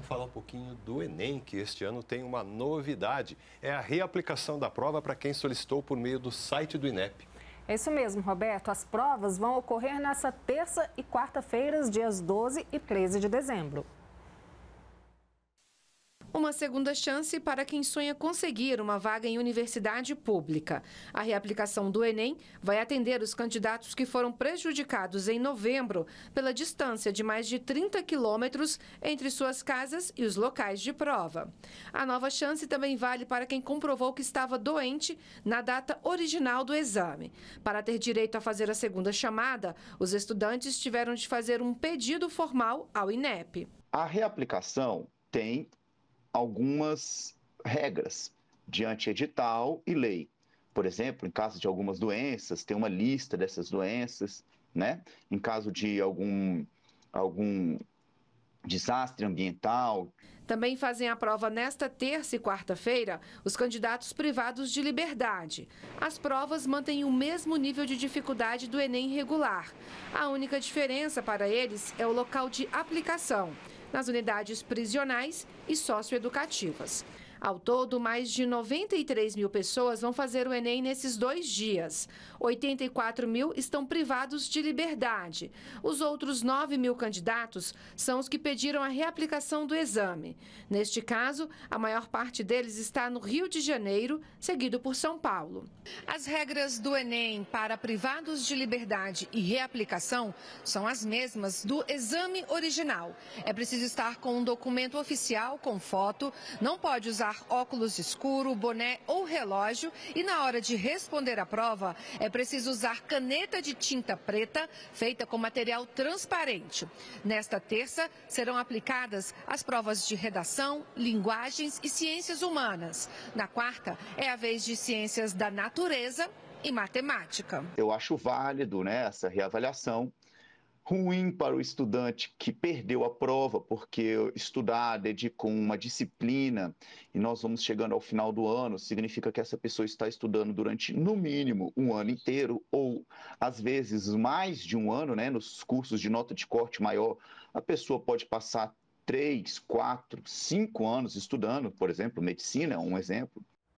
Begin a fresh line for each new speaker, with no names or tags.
vamos falar um pouquinho do Enem, que este ano tem uma novidade. É a reaplicação da prova para quem solicitou por meio do site do INEP. É isso mesmo, Roberto. As provas vão ocorrer nessa terça e quarta-feiras, dias 12 e 13 de dezembro. Uma segunda chance para quem sonha conseguir uma vaga em universidade pública. A reaplicação do Enem vai atender os candidatos que foram prejudicados em novembro pela distância de mais de 30 quilômetros entre suas casas e os locais de prova. A nova chance também vale para quem comprovou que estava doente na data original do exame. Para ter direito a fazer a segunda chamada, os estudantes tiveram de fazer um pedido formal ao INEP.
A reaplicação tem algumas regras diante edital e lei. Por exemplo, em caso de algumas doenças, tem uma lista dessas doenças, né? Em caso de algum algum desastre ambiental.
Também fazem a prova nesta terça e quarta-feira os candidatos privados de liberdade. As provas mantêm o mesmo nível de dificuldade do Enem regular. A única diferença para eles é o local de aplicação nas unidades prisionais e socioeducativas. Ao todo, mais de 93 mil pessoas vão fazer o Enem nesses dois dias. 84 mil estão privados de liberdade. Os outros 9 mil candidatos são os que pediram a reaplicação do exame. Neste caso, a maior parte deles está no Rio de Janeiro, seguido por São Paulo. As regras do Enem para privados de liberdade e reaplicação são as mesmas do exame original. É preciso estar com um documento oficial com foto, não pode usar usar óculos escuro, boné ou relógio e na hora de responder à prova é preciso usar caneta de tinta preta feita com material transparente. Nesta terça serão aplicadas as provas de redação, linguagens e ciências humanas. Na quarta é a vez de ciências da natureza e matemática.
Eu acho válido né, essa reavaliação ruim para o estudante que perdeu a prova, porque estudar dedicou uma disciplina e nós vamos chegando ao final do ano, significa que essa pessoa está estudando durante, no mínimo, um ano inteiro, ou às vezes mais de um ano, né? Nos cursos de nota de corte maior, a pessoa pode passar três, quatro, cinco anos estudando, por exemplo, medicina é um exemplo,